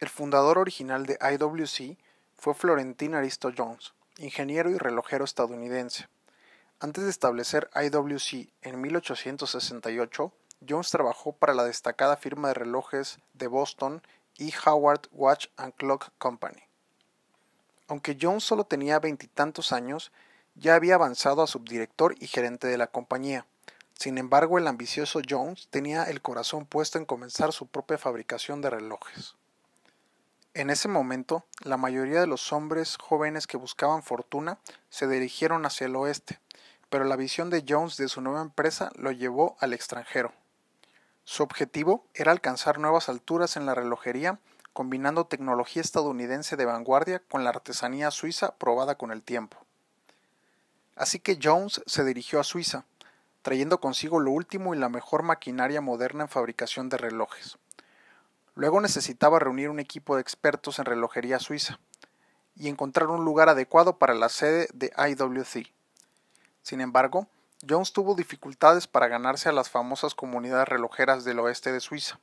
El fundador original de IWC fue Florentine Aristo Jones, ingeniero y relojero estadounidense. Antes de establecer IWC en 1868, Jones trabajó para la destacada firma de relojes de Boston y Howard Watch and Clock Company. Aunque Jones solo tenía veintitantos años, ya había avanzado a subdirector y gerente de la compañía. Sin embargo, el ambicioso Jones tenía el corazón puesto en comenzar su propia fabricación de relojes. En ese momento, la mayoría de los hombres jóvenes que buscaban fortuna se dirigieron hacia el oeste, pero la visión de Jones de su nueva empresa lo llevó al extranjero. Su objetivo era alcanzar nuevas alturas en la relojería, combinando tecnología estadounidense de vanguardia con la artesanía suiza probada con el tiempo. Así que Jones se dirigió a Suiza, trayendo consigo lo último y la mejor maquinaria moderna en fabricación de relojes. Luego necesitaba reunir un equipo de expertos en relojería suiza y encontrar un lugar adecuado para la sede de IWC. Sin embargo, Jones tuvo dificultades para ganarse a las famosas comunidades relojeras del oeste de Suiza.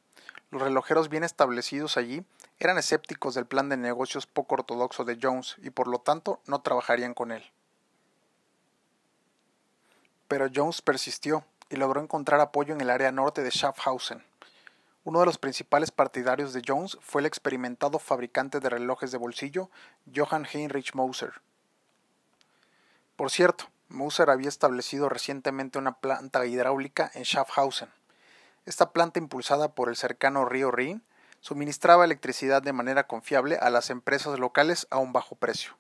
Los relojeros bien establecidos allí eran escépticos del plan de negocios poco ortodoxo de Jones y por lo tanto no trabajarían con él. Pero Jones persistió y logró encontrar apoyo en el área norte de Schaffhausen. Uno de los principales partidarios de Jones fue el experimentado fabricante de relojes de bolsillo Johann Heinrich Moser. Por cierto, Moser había establecido recientemente una planta hidráulica en Schaffhausen. Esta planta impulsada por el cercano río Rhin, suministraba electricidad de manera confiable a las empresas locales a un bajo precio.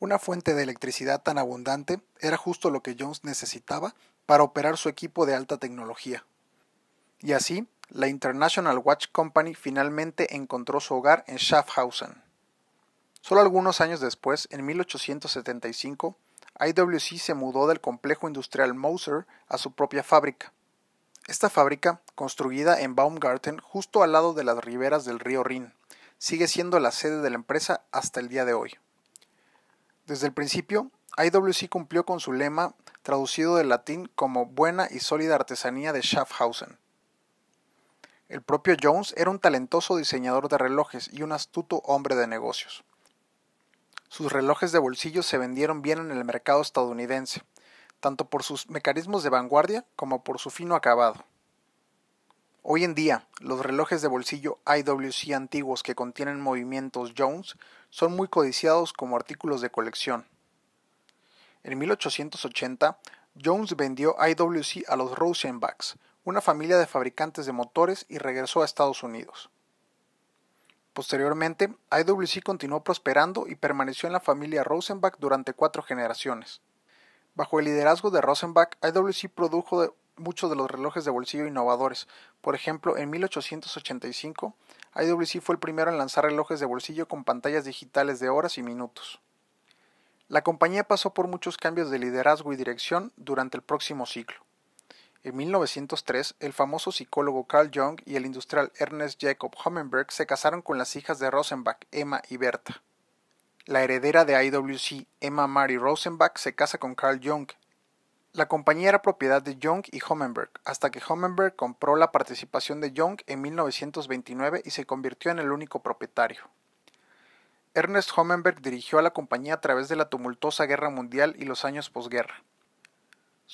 Una fuente de electricidad tan abundante era justo lo que Jones necesitaba para operar su equipo de alta tecnología. Y así, la International Watch Company finalmente encontró su hogar en Schaffhausen. Solo algunos años después, en 1875, IWC se mudó del complejo industrial Moser a su propia fábrica. Esta fábrica, construida en Baumgarten justo al lado de las riberas del río Rin, sigue siendo la sede de la empresa hasta el día de hoy. Desde el principio, IWC cumplió con su lema, traducido del latín como Buena y sólida artesanía de Schaffhausen, el propio Jones era un talentoso diseñador de relojes y un astuto hombre de negocios. Sus relojes de bolsillo se vendieron bien en el mercado estadounidense, tanto por sus mecanismos de vanguardia como por su fino acabado. Hoy en día, los relojes de bolsillo IWC antiguos que contienen movimientos Jones son muy codiciados como artículos de colección. En 1880, Jones vendió IWC a los Rosenbachs una familia de fabricantes de motores y regresó a Estados Unidos. Posteriormente, IWC continuó prosperando y permaneció en la familia Rosenbach durante cuatro generaciones. Bajo el liderazgo de Rosenbach, IWC produjo muchos de los relojes de bolsillo innovadores. Por ejemplo, en 1885, IWC fue el primero en lanzar relojes de bolsillo con pantallas digitales de horas y minutos. La compañía pasó por muchos cambios de liderazgo y dirección durante el próximo ciclo. En 1903, el famoso psicólogo Carl Jung y el industrial Ernest Jacob Homenberg se casaron con las hijas de Rosenbach, Emma y Berta. La heredera de IWC, Emma Mary Rosenbach, se casa con Carl Jung. La compañía era propiedad de Jung y Homenberg, hasta que Homenberg compró la participación de Jung en 1929 y se convirtió en el único propietario. Ernest Homenberg dirigió a la compañía a través de la tumultuosa guerra mundial y los años posguerra.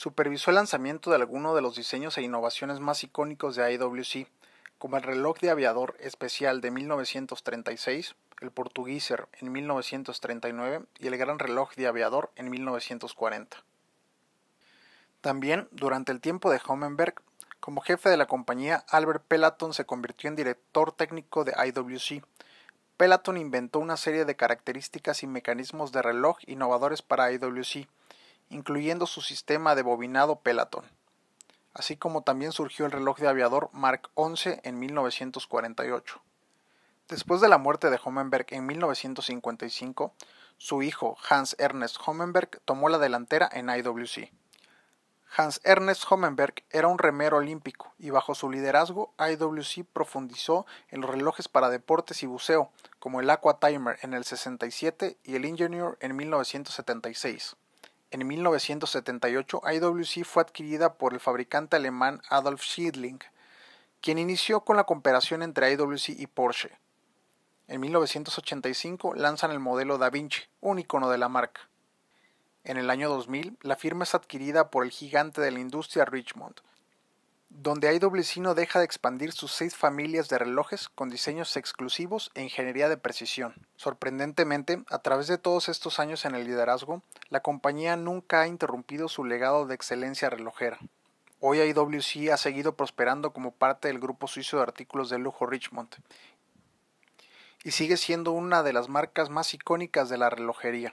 Supervisó el lanzamiento de algunos de los diseños e innovaciones más icónicos de IWC, como el reloj de aviador especial de 1936, el portugueser en 1939 y el gran reloj de aviador en 1940. También, durante el tiempo de Homenberg, como jefe de la compañía, Albert Pelaton se convirtió en director técnico de IWC. Pelaton inventó una serie de características y mecanismos de reloj innovadores para IWC, incluyendo su sistema de bobinado Pelaton, así como también surgió el reloj de aviador Mark XI en 1948. Después de la muerte de Homenberg en 1955, su hijo Hans Ernest Homenberg tomó la delantera en IWC. Hans Ernest Homenberg era un remero olímpico y bajo su liderazgo IWC profundizó en los relojes para deportes y buceo, como el Aqua Timer en el 67 y el Ingenieur en 1976. En 1978, IWC fue adquirida por el fabricante alemán Adolf Schiedling, quien inició con la cooperación entre IWC y Porsche. En 1985 lanzan el modelo Da Vinci, un icono de la marca. En el año 2000, la firma es adquirida por el gigante de la industria Richmond, donde hay no deja de expandir sus seis familias de relojes con diseños exclusivos e ingeniería de precisión. Sorprendentemente, a través de todos estos años en el liderazgo, la compañía nunca ha interrumpido su legado de excelencia relojera. Hoy IWC ha seguido prosperando como parte del grupo suizo de artículos de lujo Richmond y sigue siendo una de las marcas más icónicas de la relojería.